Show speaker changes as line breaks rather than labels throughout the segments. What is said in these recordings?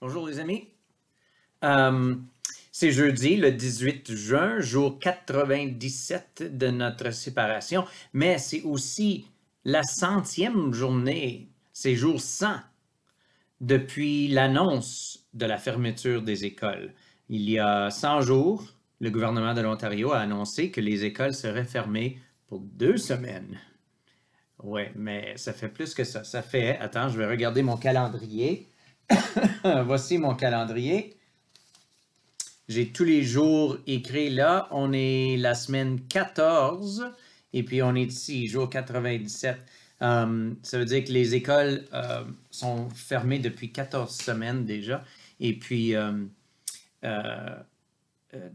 Bonjour les amis. Euh, c'est jeudi, le 18 juin, jour 97 de notre séparation, mais c'est aussi la centième journée, c'est jour 100, depuis l'annonce de la fermeture des écoles. Il y a 100 jours, le gouvernement de l'Ontario a annoncé que les écoles seraient fermées pour deux semaines. Oui, mais ça fait plus que ça. Ça fait, attends, je vais regarder mon calendrier. Voici mon calendrier. J'ai tous les jours écrit là. On est la semaine 14 et puis on est ici, jour 97. Euh, ça veut dire que les écoles euh, sont fermées depuis 14 semaines déjà. Et puis, euh,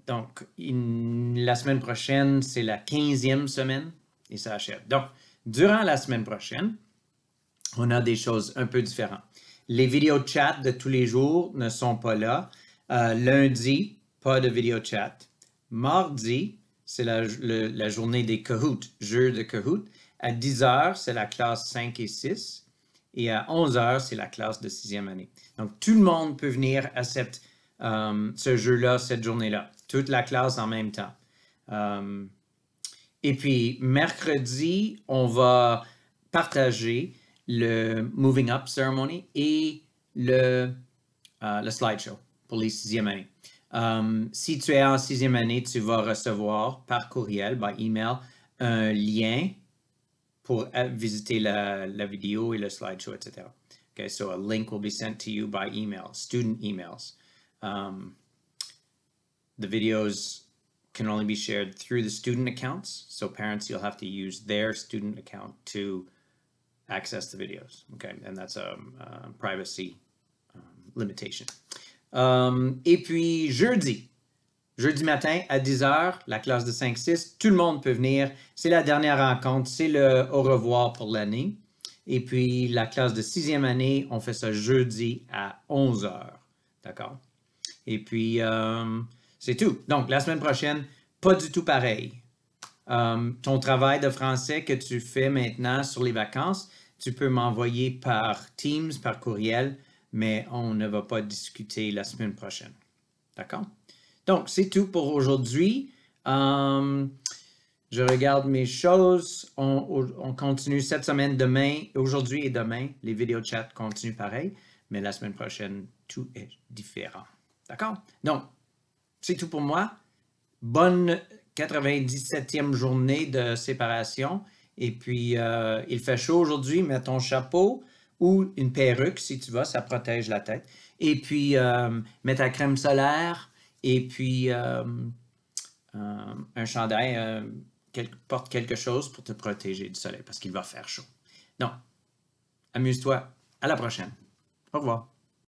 donc, la semaine prochaine, c'est la 15e semaine et ça achète. Donc, durant la semaine prochaine, on a des choses un peu différentes. Les vidéos chats de tous les jours ne sont pas là. Euh, lundi, pas de vidéo chat. Mardi, c'est la, journée des Kahoot, jeu de Kahoot. À 10h, c'est la classe 5 et 6. Et à 11h, c'est la classe de 6 année. Donc, tout le monde peut venir à euh, ce jeu-là, cette journée-là. Toute la classe en même temps. Euh, et puis, mercredi, on va partager le Moving Up Ceremony et le, euh, le slideshow pour les sixième années. Um, si tu es en sixième année, tu vas recevoir par courriel, by email, un lien pour euh, visiter la, la vidéo et le slideshow, etc. Okay, so a link will be sent to you by email, student emails. Um, the videos can only be shared through the student accounts. So parents, you'll have to use their student account to access the videos. Okay, and that's a, um, uh, privacy um, limitation. Um, et puis jeudi, jeudi matin à 10h, la classe de 5-6, tout le monde peut venir. C'est la dernière rencontre, c'est le au revoir pour l'année. Et puis la classe de sixième année, on fait ça jeudi à 11h. D'accord? Et puis, euh, c'est tout. Donc, la semaine prochaine, pas du tout pareil. Euh, ton travail de français que tu fais maintenant sur les vacances, tu peux m'envoyer par Teams, par courriel, mais on ne va pas discuter la semaine prochaine. D'accord? Donc, c'est tout pour aujourd'hui. Euh, je regarde mes choses. On, continue cette semaine, demain, aujourd'hui et demain. Les vidéos chat continuent pareil, mais la semaine prochaine, tout est différent. D'accord? Donc, c'est tout pour moi. Bonne 97e journée de séparation. Et puis, euh, il fait chaud aujourd'hui, mets ton chapeau ou une perruque si tu vas, ça protège la tête. Et puis, euh, mets ta crème solaire et puis euh, un chandail, porte quelque chose pour te protéger du soleil parce qu'il va faire chaud. Donc, amuse-toi. À la prochaine. Au revoir.